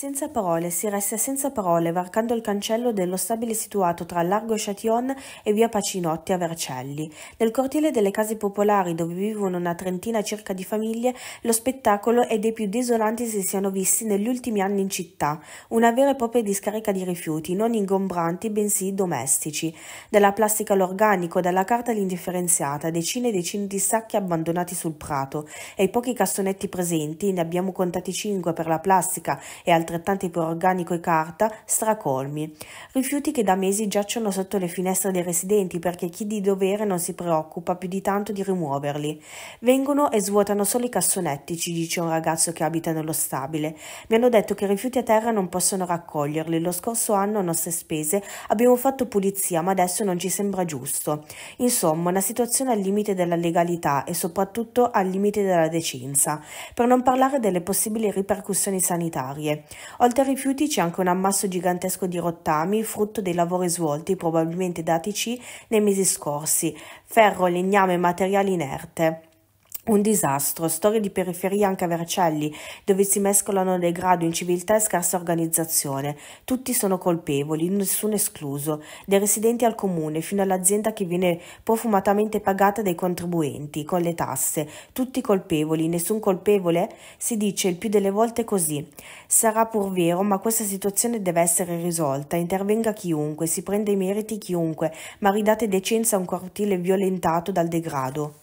Senza parole, si resta senza parole varcando il cancello dello stabile situato tra Largo Châtillon e via Pacinotti a Vercelli. Nel cortile delle case popolari dove vivono una trentina circa di famiglie, lo spettacolo è dei più desolanti si siano visti negli ultimi anni in città. Una vera e propria discarica di rifiuti, non ingombranti, bensì domestici. Dalla plastica all'organico, dalla carta all'indifferenziata, decine e decine di sacchi abbandonati sul prato. E i pochi cassonetti presenti, ne abbiamo contati cinque per la plastica e altri altrettanti per organico e carta, stracolmi. Rifiuti che da mesi giacciono sotto le finestre dei residenti perché chi di dovere non si preoccupa più di tanto di rimuoverli. Vengono e svuotano solo i cassonetti, ci dice un ragazzo che abita nello stabile. Mi hanno detto che i rifiuti a terra non possono raccoglierli. Lo scorso anno, a nostre spese, abbiamo fatto pulizia, ma adesso non ci sembra giusto. Insomma, una situazione al limite della legalità e soprattutto al limite della decenza, per non parlare delle possibili ripercussioni sanitarie. Oltre ai rifiuti c'è anche un ammasso gigantesco di rottami, frutto dei lavori svolti, probabilmente datici nei mesi scorsi, ferro, legname e materiali inerte. Un disastro, storie di periferia anche a Vercelli, dove si mescolano degrado, inciviltà e scarsa organizzazione. Tutti sono colpevoli, nessuno escluso, dai residenti al comune fino all'azienda che viene profumatamente pagata dai contribuenti, con le tasse. Tutti colpevoli, nessun colpevole? Si dice il più delle volte così. Sarà pur vero, ma questa situazione deve essere risolta. Intervenga chiunque, si prende i meriti chiunque, ma ridate decenza a un cortile violentato dal degrado.